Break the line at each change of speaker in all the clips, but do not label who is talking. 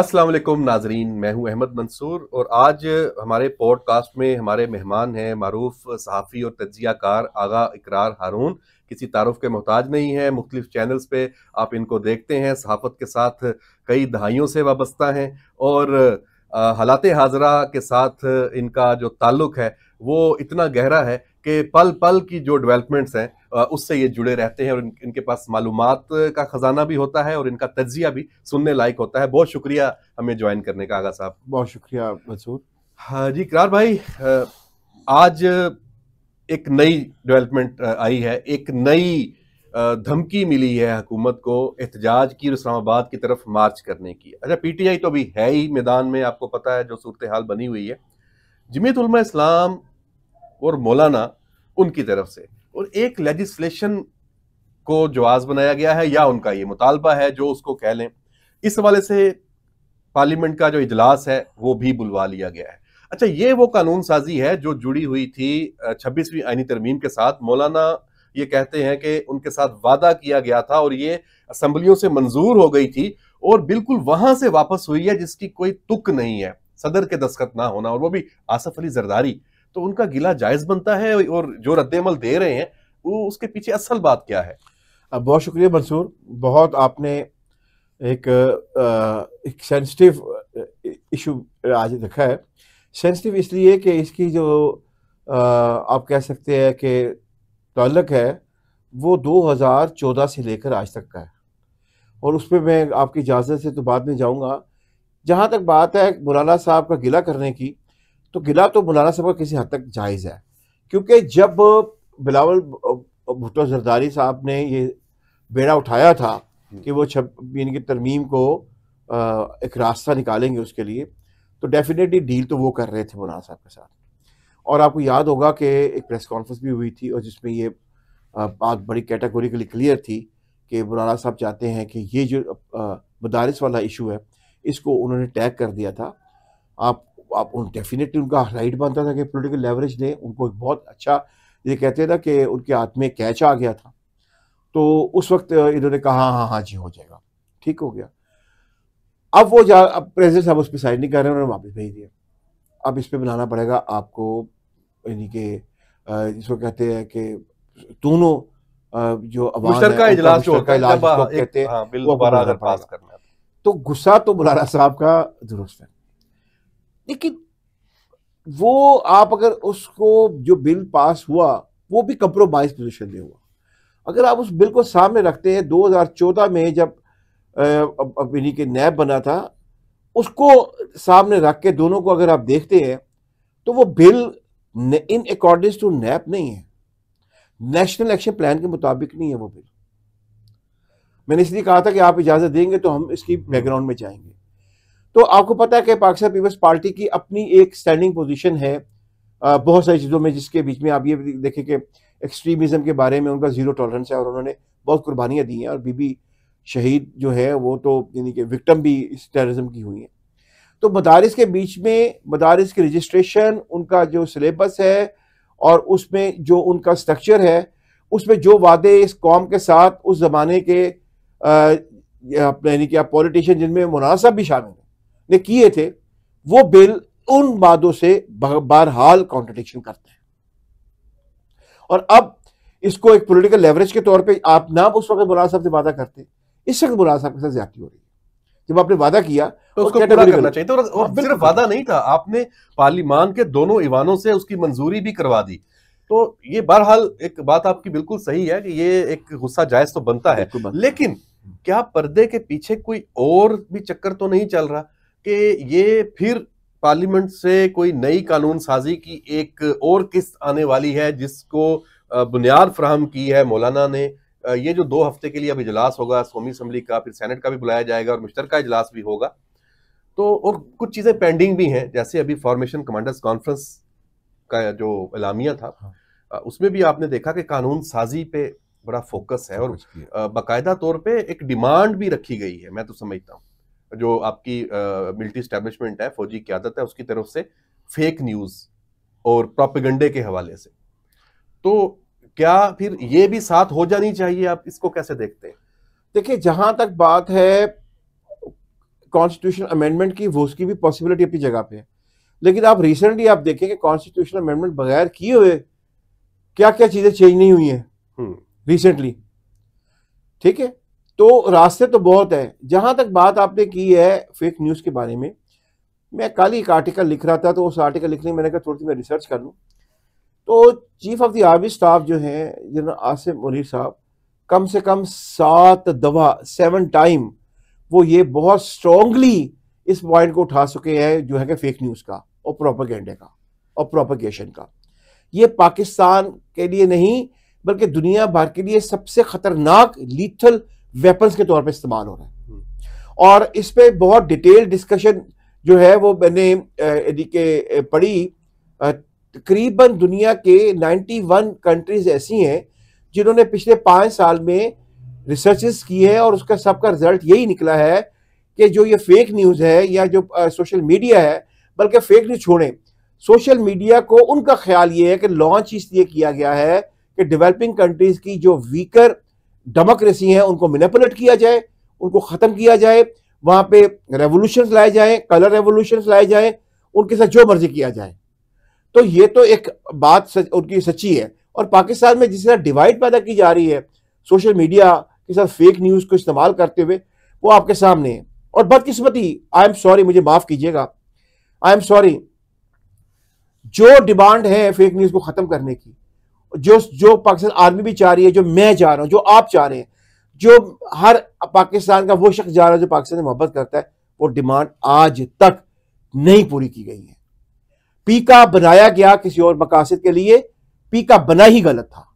अस्सलाम वालेकुम नाजरीन मैं हूं अहमद मंसूर और आज हमारे पॉडकास्ट में हमारे मेहमान हैं मरूफ सहाफ़ी और कार आगा इकरार हारून किसी तारुफ़ के मोहताज नहीं है मुख्तलिफ चैनल्स पे आप इनको देखते हैं सहाफ़त के साथ कई दहाइयों से वाबस्ता हैं और हालात हाजरा के साथ इनका जो ताल्लुक़ है वो इतना गहरा है कि पल पल की जो डेवलपमेंट्स हैं उससे ये जुड़े रहते हैं और इनके पास मालूम का खजाना भी होता है और इनका तजिया भी सुनने लायक होता है बहुत शुक्रिया हमें ज्वाइन करने का आगा साहब बहुत शुक्रिया मंसूर हाँ जी करार भाई आज एक नई डेवलपमेंट आई है एक नई धमकी मिली है हुकूमत को एहतजाज की और इस्लामाबाद की तरफ मार्च करने की अच्छा पीटीआई तो अभी है ही मैदान में आपको पता है जो सूरत हाल बनी हुई है जमीयत इस्लाम और मौलाना उनकी तरफ से और एक लेजिस्लेशन को जवाब बनाया गया है या उनका ये मुतालबा है जो उसको कह लें इस हवाले से पार्लियामेंट का जो इजलास है वो भी बुलवा लिया गया है अच्छा ये वो कानून साजी है जो जुड़ी हुई थी छब्बीसवीं आइनी तरमीम के साथ मौलाना ये कहते हैं कि उनके साथ वादा किया गया था और ये असम्बलियों से मंजूर हो गई थी और बिल्कुल वहां से वापस हुई है जिसकी कोई तुक नहीं है सदर के दस्खत ना होना और वो भी आसफ अली जरदारी तो उनका गिला जायज बनता है और जो रद्दमल दे रहे हैं वो उसके पीछे असल बात क्या
है अब बहुत शुक्रिया मंसूर बहुत आपने एक एक सेंसिटिव इशू आज रखा है सेंसिटिव इसलिए कि इसकी जो आप कह सकते हैं कि तलक है वो 2014 से लेकर आज तक का है और उस पर मैं आपकी इजाज़त से तो बाद में जाऊंगा जहाँ तक बात है मौलाना साहब का गिला करने की तो गिला तो मौलाना साहब का किसी हद तक जायज़ है क्योंकि जब बिलावल भुट्टो जरदारी साहब ने ये बेड़ा उठाया था कि वो छप यानी कि तरमीम को आ, एक रास्ता निकालेंगे उसके लिए तो डेफिनेटली डील तो वो कर रहे थे मौलाना साहब के साथ और आपको याद होगा कि एक प्रेस कॉन्फ्रेंस भी हुई थी और जिसमें ये बात बड़ी कैटेगोरिकली क्लियर थी कि मौलाना साहब चाहते हैं कि ये जो मदारस वाला इशू है इसको उन्होंने टैग कर दिया था आप आप उन डेफिनेटली उनका राइट बनता था कि पोलिटिकल लेवरेज दें उनको एक बहुत अच्छा ये कहते थे कि उनके हाथ में कैच आ गया था तो उस वक्त इन्होंने कहा हाँ हाँ जी हो जाएगा ठीक हो गया अब वो जा अब प्रेसिडेंट साहब उस पर साइड नहीं कर रहे उन्होंने वापस भेज दिया अब इस पर बनाना पड़ेगा आपको यानी कि जिसको कहते हैं कि दोनों जो आवाज हाँ, तो।, तो गुस्सा तो मुलाना साहब का दुरुस्त है लेकिन वो आप अगर उसको जो बिल पास हुआ वो भी कंप्रोमाइज पोजिशन में हुआ अगर आप उस बिल को सामने रखते हैं 2014 में जब अब इन्हीं के नैब बना था उसको सामने रख के दोनों को अगर आप देखते हैं तो वो bill in according to NAP नहीं है नेशनल एक्शन प्लान के मुताबिक नहीं है वो बिल मैंने इसलिए कहा था कि आप इजाज़त देंगे तो हम इसकी बैकग्राउंड हम्म। में जाएंगे तो आपको पता है कि पाकिस्तान पीपल्स पार्टी की अपनी एक स्टैंडिंग पोजीशन है बहुत सारी चीज़ों में जिसके बीच में आप ये देखें कि एक्सट्रीमिज़म के बारे में उनका ज़ीरो टॉलरेंस है और उन्होंने बहुत कुर्बानियाँ दी हैं और बीबी शहीद जो है वो तो यानी कि विक्टम भी इस टेररिज्म की हुई हैं तो मदारस के बीच में मदारस की रजिस्ट्रेशन उनका जो सिलेबस है और उसमें जो उनका स्ट्रक्चर है उसमें जो वादे इस कौम के साथ उस ज़माने के यानी कि आप पॉलिटिशियन जिनमें मुनासब भी शामिल हैं ने किए थे वो बिल उन वादों से बहरहाल कॉन्ट्रडिक्शन करते हैं और अब इसको एक पॉलिटिकल लेवरेज के तौर पे आप ना उस वक्त मुराद साहब से वादा करते इस वक्त मुराद साहब के साथ ज्यादा हो रही है जब आपने वादा किया
तो उसको पूरा करना चाहिए तो और हाँ, सिर्फ वादा नहीं था आपने पार्लिमान के दोनों ईवानों से उसकी मंजूरी भी करवा दी तो ये बहरहाल एक बात आपकी बिल्कुल सही है कि ये एक गुस्सा जायज तो बनता है लेकिन क्या पर्दे के पीछे कोई और भी चक्कर तो नहीं चल रहा कि ये फिर पार्लियामेंट से कोई नई कानून साजी की एक और किस्त आने वाली है जिसको बुनियाद फ्राहम की है मौलाना ने ये जो दो हफ्ते के लिए अब इजलास होगा कौमी असम्बली का फिर सैनेट का भी बुलाया जाएगा और मुश्तर का इजलास भी होगा तो और कुछ चीज़ें पेंडिंग भी हैं जैसे अभी फॉर्मेशन कमांडर्स कॉन्फ्रेंस का जो अलामिया था हाँ। उसमें भी आपने देखा कि कानून साजी पे बड़ा फोकस है और बाकायदा तौर पे एक डिमांड भी रखी गई है मैं तो समझता हूँ जो आपकी मिलिट्री स्टैब्लिशमेंट है फौजी क्यादत है उसकी तरफ से फेक न्यूज़ और प्रोपेगंडे के हवाले से तो क्या फिर ये भी साथ हो जानी चाहिए
आप इसको कैसे देखते हैं देखिए जहां तक बात है कॉन्स्टिट्यूशन अमेंडमेंट की वो उसकी भी पॉसिबिलिटी अपनी जगह पे है लेकिन आप रिसेंटली आप देखें कि कॉन्स्टिट्यूशन अमेंडमेंट बगैर किए हुए क्या क्या चीज़ें चेंज नहीं हुई हैं रिसेंटली हम्म। ठीक है तो रास्ते तो बहुत हैं जहाँ तक बात आपने की है फेक न्यूज़ के बारे में मैं कल एक आर्टिकल लिख रहा था तो उस आर्टिकल लिखने में मैंने कहा थोड़ी सी मैं रिसर्च कर लूँ तो chief of the army staff जो हैं जनरल आसिम मुनीर साहब कम से कम सात दवा सेवन टाइम वो ये बहुत स्ट्रॉन्गली इस पॉइंट को उठा चुके हैं जो है कि फेक न्यूज़ का और प्रोपागेंडे का और प्रोपागेशन का ये पाकिस्तान के लिए नहीं बल्कि दुनिया भर के लिए सबसे ख़तरनाक लीथल वेपन्स के तौर पर इस्तेमाल हो रहा है हम्म। और इस पर बहुत डिटेल डिस्कशन जो है वो मैंने यदि के पढ़ी तकरीबन दुनिया के 91 कंट्रीज ऐसी हैं जिन्होंने पिछले पाँच साल में रिसर्चेस की है और उसका सबका रिजल्ट यही निकला है कि जो ये फेक न्यूज़ है या जो सोशल मीडिया है बल्कि फेक न्यूज़ छोड़ें सोशल मीडिया को उनका ख्याल ये है कि लॉन्च इसलिए किया गया है कि डेवलपिंग कंट्रीज़ की जो वीकर डेमोक्रेसी हैं उनको मिनपुलेट किया जाए उनको ख़त्म किया जाए वहाँ पे रेवोल्यूशन लाए जाएं कलर रेवोल्यूशन लाए जाएं उनके साथ जो मर्जी किया जाए तो ये तो एक बात सच, उनकी सच्ची है और पाकिस्तान में जिस तरह डिवाइड पैदा की जा रही है सोशल मीडिया के साथ फेक न्यूज़ को इस्तेमाल करते हुए वो आपके सामने है और बदकिस्मती आई एम सॉरी मुझे माफ़ कीजिएगा आई एम सॉरी जो डिमांड है फेक न्यूज़ को ख़त्म करने की जो जो पाकिस्तान आर्मी भी चाह रही है जो मैं चाह रहा हूँ जो आप चाह रहे हैं जो हर पाकिस्तान का वो शख्स जा रहा है जो पाकिस्तान से मोहब्बत करता है वो डिमांड आज तक नहीं पूरी की गई है पीका बनाया गया किसी और मकासद के लिए पीका बना ही गलत था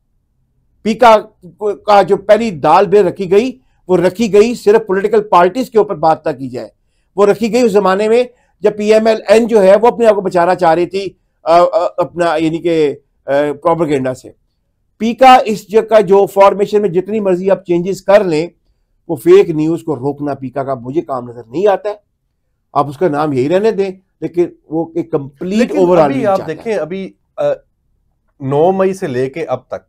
पीका का जो पहली दाल बे रखी गई वो रखी गई सिर्फ पॉलिटिकल पार्टीज के ऊपर बात ना की जाए वो रखी गई उस जमाने में जब पीएमएलएन जो है वो अपने आप को बचाना चाह रही थी आ, आ, अपना यानी कि प्रोपरगेंडा से पीका इस जगह जो फॉर्मेशन में जितनी मर्जी आप चेंजेस कर लें वो फेक न्यूज़ को रोकना पीका का मुझे काम नज़र नहीं आता है आप उसका नाम यही रहने दें लेकिन वो एक कंप्लीट ओवरऑल आप देखें
अभी नौ मई से लेके अब तक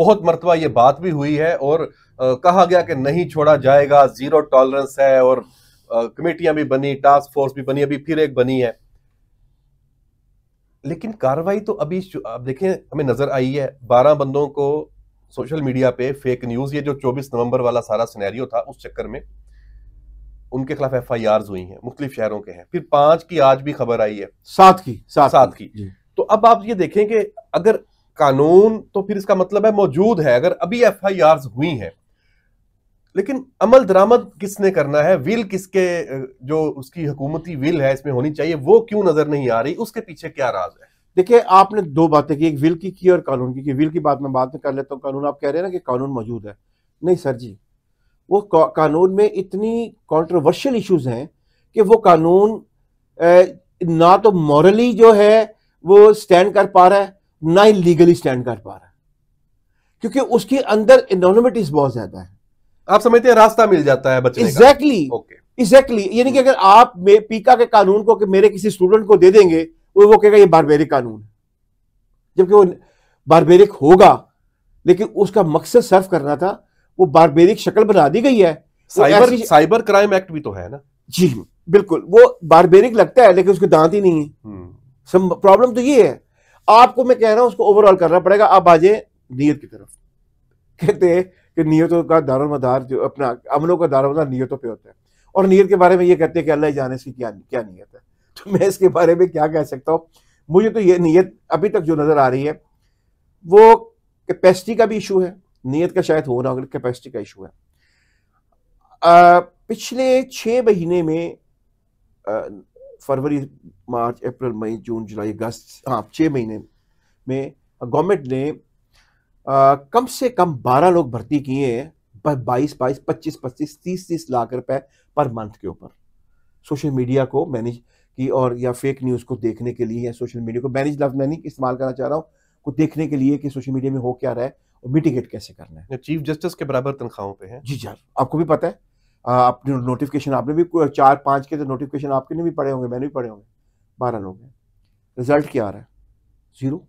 बहुत मरतबा ये बात भी हुई है और आ, कहा गया कि नहीं छोड़ा जाएगा जीरो टॉलरेंस है और कमेटियां भी बनी टास्क फोर्स भी बनी अभी फिर एक बनी है लेकिन कार्रवाई तो अभी आप देखें हमें नजर आई है बारह बंदों को सोशल मीडिया पे फेक न्यूज ये जो 24 नवंबर वाला सारा सिनेरियो था उस चक्कर में उनके खिलाफ एफ आई हुई हैं मुख्तलि शहरों के हैं फिर पांच की आज भी खबर आई है सात की सात, सात की, की। तो अब आप ये देखें कि अगर कानून तो फिर इसका मतलब है मौजूद है अगर अभी एफ आई हुई हैं लेकिन अमल दरामद किसने करना है विल किसके जो उसकी हुकूमती विल है इसमें होनी चाहिए वो क्यों नजर नहीं आ रही उसके पीछे क्या राज है देखिए
आपने दो बातें की एक विल की की और कानून की विल की बात मैं बात में कर लेता हूँ कानून आप कह रहे हैं ना कि कानून मौजूद है नहीं सर जी वो कानून में इतनी कंट्रोवर्शियल इश्यूज हैं कि वो कानून ना तो मॉरली जो है वो स्टैंड कर पा रहा है ना ही लीगली स्टैंड कर पा रहा है क्योंकि उसके अंदर इनोनमिटीज बहुत ज़्यादा है आप समझते हैं रास्ता मिल जाता है बच्चे एग्जैक्टली एग्जैक्टली यानी कि अगर आप पीका के कानून को कि मेरे किसी स्टूडेंट को दे देंगे वो वो कहेगा ये बारबेरिक कानून जबकि वो बारबेरिक होगा लेकिन उसका मकसद सर्व करना था वो बारबेरिक शक्ल बना दी गई है साइबर साइबर क्राइम एक्ट भी तो है ना जी बिल्कुल वो बारबेरिक लगता है लेकिन उसके दांत ही नहीं है प्रॉब्लम हम्म। तो ये है आपको मैं कह रहा हूं उसको ओवरऑल करना पड़ेगा आप आ जाए नीयत की तरफ कहते हैं कि नीयतों का दारोमदार जो अपना अमलों का दारोमदार नीयतों पे होता है और नीयत के बारे में ये कहते हैं कि अल्लाह जाने इसकी क्या क्या नीयत है तो मैं इसके बारे में क्या कह सकता हूँ मुझे तो ये नीयत अभी तक जो नज़र आ रही है वो कैपेसिटी का भी इशू है नीयत का शायद हो रहा कैपेसिटी का इशू है आ, पिछले छः महीने में फरवरी मार्च अप्रैल मई जून जुलाई अगस्त हाँ छः महीने में गवर्नमेंट ने आ, कम से कम बारह लोग भर्ती किए हैं पर बाईस बाईस पच्चीस पच्चीस तीस तीस लाख रुपए पर मंथ के ऊपर सोशल मीडिया को मैनेज की और या फेक न्यूज़ को देखने के लिए या सोशल मीडिया को मैनेज लव मैं नहीं इस्तेमाल करना चाह रहा हूँ को देखने के लिए कि सोशल मीडिया में हो क्या रहा है और मिटिगेट कैसे करना
है चीफ जस्टिस के बराबर तनख्वाहों पे है जी सर
आपको भी पता है आपने नोटिफिकेशन आपने भी चार पाँच के तो नोटिफिकेशन आपके ने भी पढ़े होंगे मैंने भी पढ़े होंगे बारह लोग हैं रिजल्ट क्या आ रहा है ज़ीरो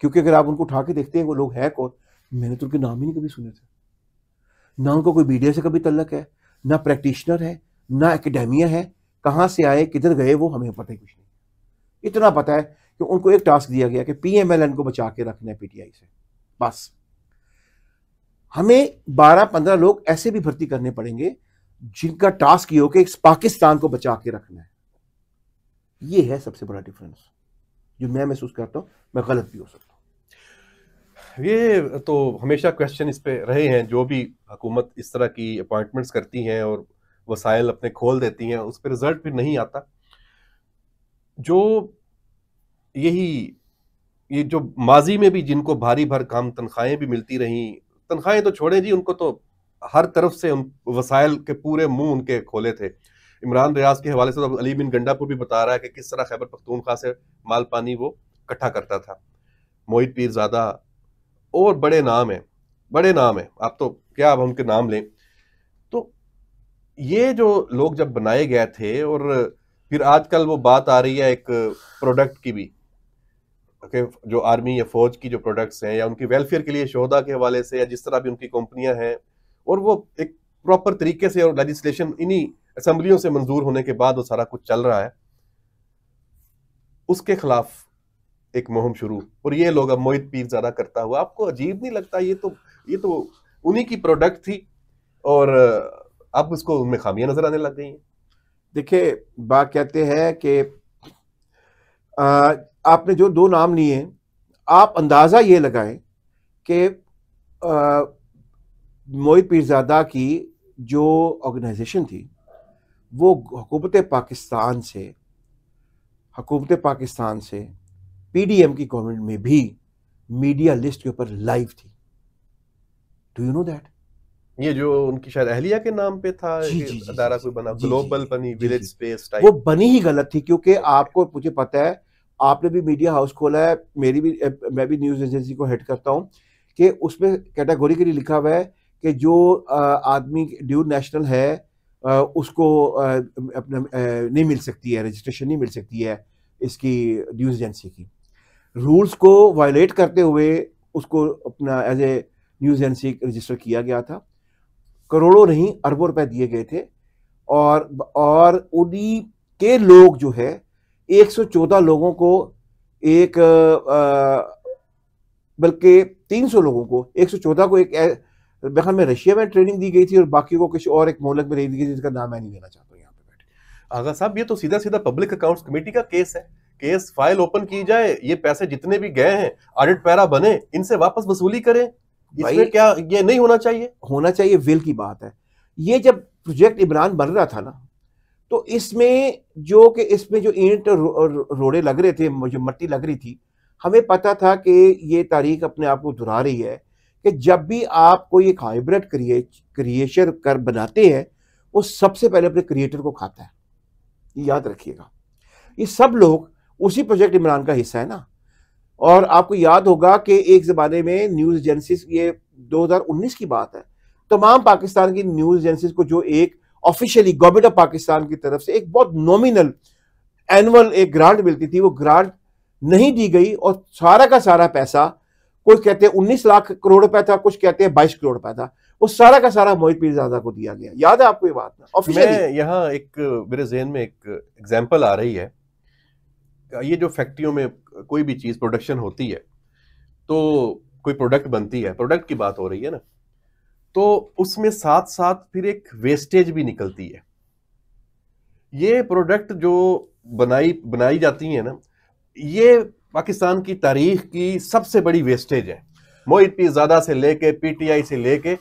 क्योंकि अगर आप उनको उठा के देखते हैं वो लोग हैं कौन मैंने तो उनके नाम ही नहीं कभी सुने थे ना उनका कोई मीडिया से कभी तल्लक है ना प्रैक्टिशनर है ना एकेडेमिया है कहाँ से आए किधर गए वो हमें पता ही कुछ नहीं इतना पता है कि उनको एक टास्क दिया गया कि एन को बचा के रखना है पीटीआई से बस हमें 12-15 लोग ऐसे भी भर्ती करने पड़ेंगे जिनका टास्क ये हो कि पाकिस्तान को बचा के रखना है ये है सबसे बड़ा डिफरेंस जो मैं महसूस करता हूँ मैं गलत भी हो सकता
ये तो हमेशा क्वेश्चन इस पे रहे हैं जो भी हुकूमत इस तरह की अपॉइंटमेंट्स करती हैं और वसाइल अपने खोल देती हैं उस पर रिजल्ट भी नहीं आता जो यही ये जो माजी में भी जिनको भारी भर काम तनख्वाहें भी मिलती रहीं तनख्वाहें तो छोड़ें जी उनको तो हर तरफ से उन वसाइल के पूरे मुंह उनके खोले थे इमरान रियाज के हवाले से तो अली बिन गंडापुर भी बता रहा है कि किस तरह खैबर पख्तूनख्वा से माल पानी वो इकट्ठा करता था मोहित पीरजादा और बड़े नाम हैं बड़े नाम हैं आप तो क्या अब उनके नाम लें तो ये जो लोग जब बनाए गए थे और फिर आजकल वो बात आ रही है एक प्रोडक्ट की भी के जो आर्मी या फौज की जो प्रोडक्ट्स हैं या उनकी वेलफेयर के लिए शोधा के हवाले से या जिस तरह भी उनकी कंपनियां हैं और वो एक प्रॉपर तरीके से और लेजिस्लेशन इन्हीं असम्बलियों से मंजूर होने के बाद वो सारा कुछ चल रहा है उसके खिलाफ एक मुहिम शुरू और ये लोग अब मोहित पीर ज्यादा करता हुआ आपको अजीब नहीं लगता ये तो ये तो उन्हीं
की प्रोडक्ट थी और अब उसको उनमें खामियां नजर आने लग गई हैं देखिए बात कहते हैं कि आपने जो दो नाम लिए आप अंदाज़ा ये लगाएं कि मोहित पीरजादा की जो ऑर्गेनाइजेशन थी वो हुकूमत पाकिस्तान से हकूमत पाकिस्तान से पीडीएम की गवर्नमेंट में भी मीडिया लिस्ट के ऊपर लाइव थी डू यू नो दैट ये जो
उनकी शायद अहलिया के नाम पे था जी, जी, जी, अदारा कोई बना ग्लोबल बनी विलेज स्पेस टाइप वो
बनी ही गलत थी क्योंकि आपको मुझे पता है आपने भी मीडिया हाउस खोला है मेरी भी मैं भी न्यूज एजेंसी को हेड करता हूँ कि उसमें कैटेगोरी के लिए लिखा हुआ है कि जो आदमी ड्यू नेशनल है उसको अपना नहीं मिल सकती है रजिस्ट्रेशन नहीं मिल सकती है इसकी न्यूज एजेंसी की रूल्स को वायलेट करते हुए उसको अपना as a news agency register किया गया था करोड़ों नहीं अरबों रुपए दिए गए थे और और उन्हीं के लोग जो है 114 लोगों को एक बल्कि 300 लोगों को 114 को एक बेखल में रशिया में ट्रेनिंग दी गई थी और बाकी को कुछ और एक मोलक में रही दी गई जिसका नाम मैं नहीं लेना चाहता यहाँ पे
बैठे आगा साहब ये तो सीधा सीधा पब्लिक अकाउंट्स कमेटी का केस है केस फाइल ओपन की जाए ये पैसे जितने भी गए हैं ऑडिट पैरा बने इनसे वापस वसूली करें इसमें क्या ये नहीं होना चाहिए
होना चाहिए विल की बात है ये जब प्रोजेक्ट इमरान बन रहा था ना तो इसमें जो कि इसमें जो ईंट रोड़े लग रहे थे जो मट्टी लग रही थी हमें पता था कि ये तारीख अपने आप को दोहरा रही है कि जब भी आप कोई एक हाइब्रिड क्रिएशन कर बनाते हैं वो सबसे पहले अपने क्रिएटर को खाता है याद रखिएगा ये सब लोग उसी प्रोजेक्ट इमरान का हिस्सा है ना और आपको याद होगा कि एक ज़माने में न्यूज़ एजेंसी ये 2019 की बात है तमाम पाकिस्तान की न्यूज़ एजेंसी को जो एक ऑफिशियली गवर्नमेंट ऑफ पाकिस्तान की तरफ से एक बहुत नॉमिनल एनुअल एक ग्रांट मिलती थी वो ग्रांट नहीं दी गई और सारा का सारा पैसा कुछ कहते हैं उन्नीस लाख करोड़ रुपए था कुछ कहते हैं बाईस करोड़ रुपए था वो सारा का सारा मोहित पीरजादा को दिया गया याद है आपको ये बात ऑफिशियली
यहाँ एक मेरे जहन में एक एग्जाम्पल आ रही है ये जो फैक्ट्रियों में कोई भी चीज़ प्रोडक्शन होती है तो कोई प्रोडक्ट बनती है प्रोडक्ट की बात हो रही है ना तो उसमें साथ साथ फिर एक वेस्टेज भी निकलती है ये प्रोडक्ट जो बनाई बनाई जाती है ना ये पाकिस्तान की तारीख की सबसे बड़ी वेस्टेज है मोहित ज़्यादा से लेके पीटीआई से लेके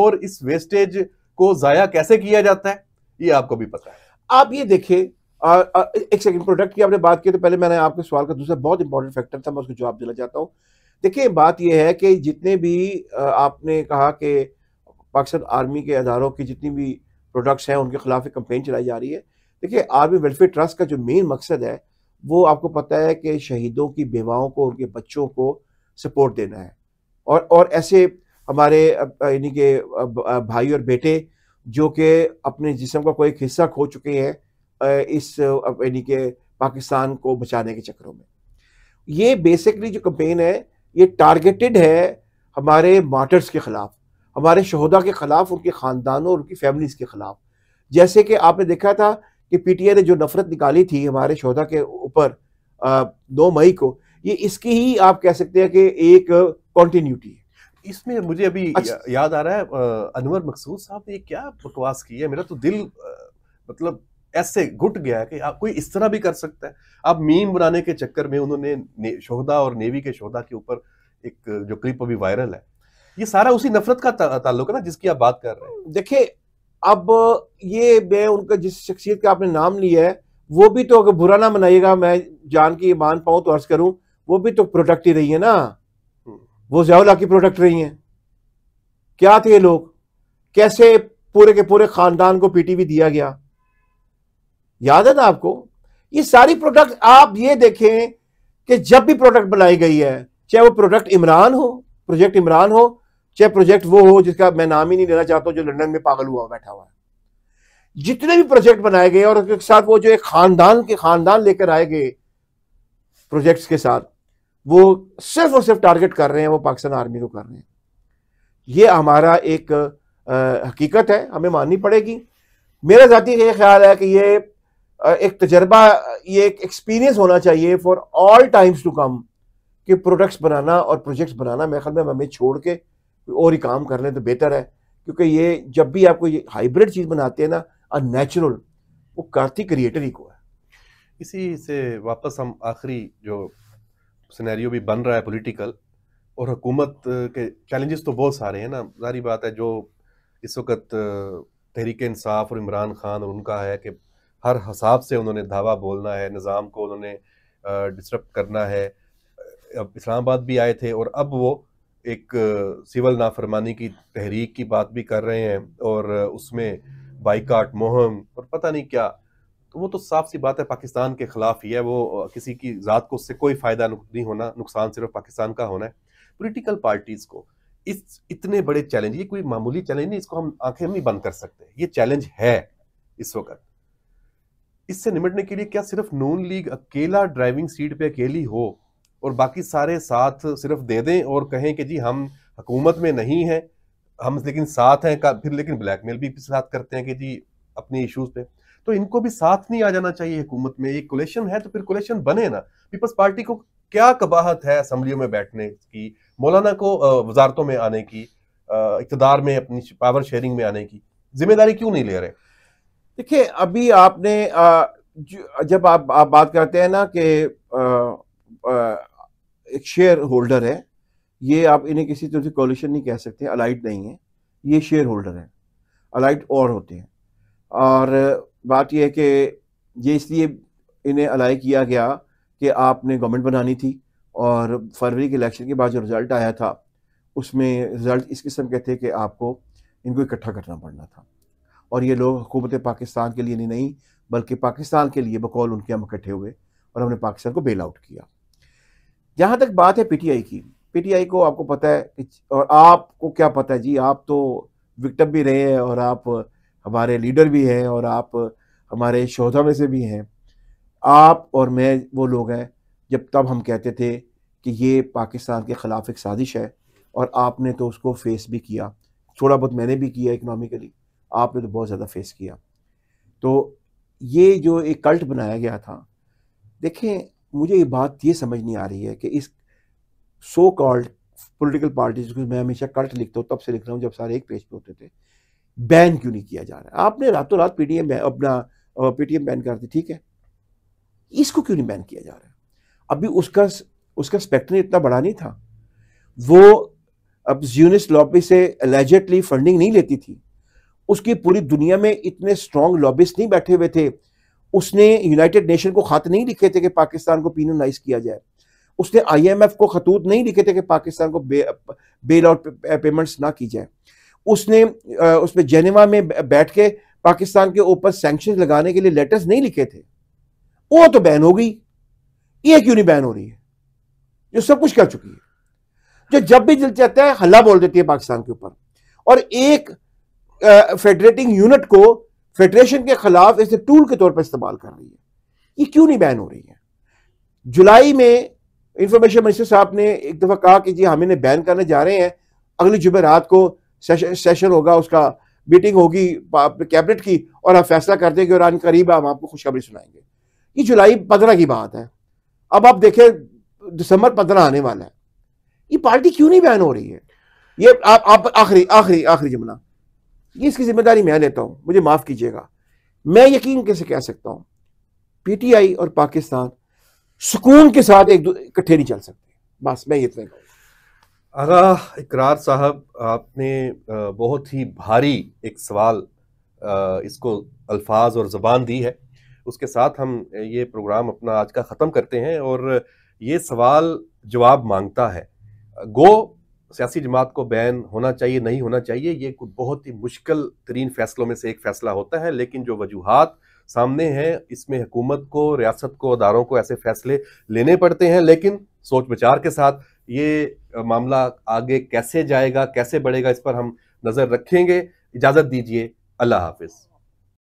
और इस वेस्टेज को ज़ाया कैसे किया जाता है ये आपको भी पता है आप ये देखिए आ, आ, एक सेकंड प्रोडक्ट की आपने बात की तो पहले मैंने आपके सवाल का दूसरा बहुत इंपॉर्टेंट फैक्टर था मैं उसको जवाब देना चाहता हूँ देखिए बात यह है कि जितने भी आपने कहा कि पाकिस्तान आर्मी के अदारों की जितनी भी प्रोडक्ट्स हैं उनके खिलाफ एक कंपेन चलाई जा रही है देखिए आर्मी वेलफेयर ट्रस्ट का जो मेन मकसद है वो आपको पता है कि शहीदों की बेवाओं को उनके बच्चों को सपोर्ट देना है और और ऐसे हमारे यानी कि भाई और बेटे जो कि अपने जिसम का कोई हिस्सा खो चुके हैं इस यानी के पाकिस्तान को बचाने के चक्करों में ये बेसिकली जो कंपेन है ये टारगेटेड है हमारे मार्टर्स के ख़िलाफ़ हमारे शहदा के ख़िलाफ़ उनके ख़ानदानों और उनकी फैमिलीज़ के ख़िलाफ़ जैसे कि आपने देखा था कि पीटीआई ने जो नफ़रत निकाली थी हमारे शहदा के ऊपर नौ मई को ये इसकी ही आप कह सकते हैं कि एक कॉन्टीन्यूटी है इसमें मुझे अभी
अच्छा। याद आ रहा है अनवर मकसूद साहब ने क्या बकवास की है मेरा तो दिल मतलब ऐसे घुट गया कि आप कोई इस तरह भी कर सकता है अब मीम बनाने के चक्कर में उन्होंने शोहदा और नेवी के शोहदा के ऊपर एक जो क्लिप अभी वायरल है ये सारा उसी नफरत का ताल्लुक है
ना जिसकी आप बात कर रहे हैं देखिए अब ये मैं उनका जिस शख्सियत का आपने नाम लिया है वो भी तो अगर बुरा ना मनाइएगा मैं जान की मान पाऊँ तो अर्ज करूँ वो भी तो प्रोडक्ट ही रही है ना हम्म। वो जयाला की प्रोडक्ट रही हैं क्या थे ये लोग कैसे पूरे के पूरे खानदान को पीटी भी दिया गया याद है ना आपको ये सारी प्रोडक्ट आप ये देखें कि जब भी प्रोडक्ट बनाई गई है चाहे वो प्रोडक्ट इमरान हो प्रोजेक्ट इमरान हो चाहे प्रोजेक्ट वो हो जिसका मैं नाम ही नहीं लेना चाहता जो लंदन में पागल हुआ बैठा हुआ है जितने भी प्रोजेक्ट बनाए गए और उसके साथ वो जो एक खानदान के खानदान लेकर आए गए प्रोजेक्ट्स के साथ वो सिर्फ और सिर्फ टारगेट कर रहे हैं वो पाकिस्तान आर्मी को कर रहे हैं ये हमारा एक आ, हकीकत है हमें माननी पड़ेगी मेरा ज़ाती ये ख्याल है कि ये एक तजर्बा ये एक एक्सपीरियंस होना चाहिए for all times to come कि प्रोडक्ट्स बनाना और प्रोजेक्ट्स बनाना मेरे ख्याल में हमें छोड़ के और ही काम कर लें तो बेहतर है क्योंकि ये जब भी आप कोई हाइब्रिड चीज़ बनाते हैं ना अननेचुरल वो कार्तिक क्रिएटर ही को है इसी
से वापस हम आखिरी जो सिनेरियो भी बन रहा है पॉलिटिकल और हुकूमत के चैलेंजेस तो बहुत सारे हैं ना जारी बात है जो इस वक्त तहरीक इंसाफ और इमरान खान और उनका है कि हर हिसाब से उन्होंने धावा बोलना है निज़ाम को उन्होंने डिस्टर्ब करना है अब इस्लामाबाद भी आए थे और अब वो एक सिविल नाफरमानी की तहरीक की बात भी कर रहे हैं और उसमें बाइकाट मुहम और पता नहीं क्या तो वो तो साफ सी बात है पाकिस्तान के खिलाफ ही है वो किसी की ज़ात को उससे कोई फ़ायदा नहीं होना नुकसान सिर्फ पाकिस्तान का होना है पोलिटिकल पार्टीज़ को इस इतने बड़े चैलेंज ये कोई मामूली चैलेंज नहीं इसको हम आंखें में नहीं बंद कर सकते ये चैलेंज है इस वक्त इससे निमटने के लिए क्या सिर्फ नून लीग अकेला ड्राइविंग सीट पे अकेली हो और बाकी सारे साथ सिर्फ दे दें और कहें कि जी हम हकूमत में नहीं हैं हम लेकिन साथ हैं का फिर लेकिन ब्लैकमेल भी साथ करते हैं कि जी अपने इश्यूज़ पे तो इनको भी साथ नहीं आ जाना चाहिए हुकूमत में ये कोलेशन है तो फिर कोलेशन बने ना पीपल्स पार्टी को क्या कबाहत है असम्बलियों में बैठने की मौलाना को वजारतों में आने की इकतदार में अपनी
पावर शेयरिंग में आने की जिम्मेदारी क्यों नहीं ले रहे देखिए अभी आपने जब आप आप बात करते हैं ना कि एक शेयर होल्डर है ये आप इन्हें किसी तरह से कोलिशन नहीं कह सकते अलाइट नहीं है ये शेयर होल्डर है अलाइट और होते हैं और बात यह है कि ये इसलिए इन्हें अलाई किया गया कि आपने गवर्नमेंट बनानी थी और फरवरी के इलेक्शन के बाद जो रिज़ल्ट आया था उसमें रिज़ल्ट इस किस्म के थे कि आपको इनको इकट्ठा करना पड़ना था और ये लोग हुकूमत पाकिस्तान के लिए नहीं बल्कि पाकिस्तान के लिए बकौल उनके हम इकट्ठे हुए और हमने पाकिस्तान को बेल आउट किया जहाँ तक बात है पीटीआई की पीटीआई को आपको पता है और आपको क्या पता है जी आप तो विक्टम भी रहे हैं और आप हमारे लीडर भी हैं और आप हमारे शोधा में से भी हैं आप और मैं वो लोग हैं जब तब हम कहते थे कि ये पाकिस्तान के ख़िलाफ़ एक साजिश है और आपने तो उसको फेस भी किया थोड़ा बहुत मैंने भी किया इकनॉमिकली आपने तो बहुत ज़्यादा फेस किया तो ये जो एक कल्ट बनाया गया था देखें मुझे ये बात ये समझ नहीं आ रही है कि इस सो कॉल्ड पॉलिटिकल पार्टीज को मैं हमेशा कल्ट लिखता हूँ तब से लिख रहा हूँ जब सारे एक पेज पे होते थे बैन क्यों नहीं किया जा रहा है आपने रातों रात पीटीएम अपना पीटीएम बैन कर दी ठीक है इसको क्यों नहीं बैन किया जा रहा है अभी उसका उसका स्पेक्ट्रम इतना बड़ा नहीं था वो अब जूनिस लॉबी से एलिजेटली फंडिंग नहीं लेती थी उसकी पूरी दुनिया में इतने स्ट्रांग लॉबिस्ट नहीं बैठे हुए थे उसने यूनाइटेड नेशन को खत नहीं लिखे थे कि पाकिस्तान को पीनोनाइज किया जाए उसने आईएमएफ को खतूत नहीं लिखे थे कि पाकिस्तान को बे, बेल आउट पे, पेमेंट्स ना की जाए उसने उसमें जेनेवा में बैठ के पाकिस्तान के ऊपर सेंक्शन लगाने के लिए लेटर्स नहीं लिखे थे वो तो बैन हो गई ये क्यों नहीं बैन हो रही है जो सब कुछ कर चुकी है जो जब भी दिल चाहता है हल्ला बोल देती है पाकिस्तान के ऊपर और एक फेडरेटिंग यूनिट को फेडरेशन के खिलाफ इसे टूल के तौर पर इस्तेमाल कर रही है ये क्यों नहीं बैन हो रही है जुलाई में इंफॉर्मेशन मिनिस्टर साहब ने एक दफ़ा कहा कि जी हम इन्हें बैन करने जा रहे हैं अगली जुमे रात को सेशन सेशन होगा उसका मीटिंग होगी कैबिनेट की और आप फैसला कर देंगे और करीब हम आपको खुशखबरी सुनाएंगे ये जुलाई पंद्रह की बात है अब आप देखें दिसंबर पंद्रह आने वाला है ये पार्टी क्यों नहीं बैन हो रही है ये आप आखिरी आखिरी आखिरी जुमला ये इसकी जिम्मेदारी मैं लेता हूँ मुझे माफ़ कीजिएगा मैं यकीन कैसे कह सकता हूँ पीटीआई और पाकिस्तान सुकून के साथ एक इकट्ठे नहीं चल सकते बस मैं इतना तो
आगा इकरार साहब आपने बहुत ही भारी एक सवाल इसको अल्फाज और ज़बान दी है उसके साथ हम ये प्रोग्राम अपना आज का ख़त्म करते हैं और ये सवाल जवाब मांगता है गो सियासी जमात को बैन होना चाहिए नहीं होना चाहिए ये बहुत ही मुश्किल तरीन फैसलों में से एक फैसला होता है लेकिन जो वजूहत सामने हैं इसमें हुकूमत को रियासत को अदारों को ऐसे फैसले लेने पड़ते हैं लेकिन सोच विचार के साथ ये मामला आगे कैसे जाएगा कैसे बढ़ेगा इस पर हम नज़र रखेंगे इजाज़त दीजिए अल्लाह हाफिज़